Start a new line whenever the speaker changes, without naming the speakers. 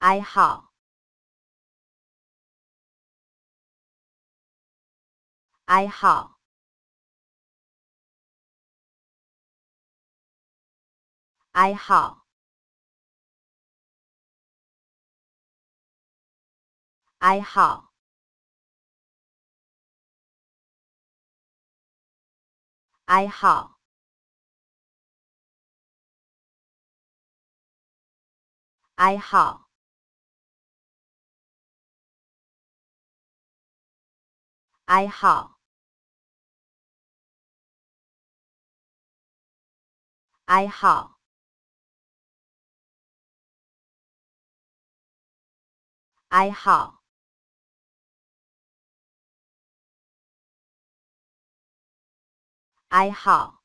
哀号！哀号！哀号！哀号！哀号！哀号！哀号！哀号！哀号！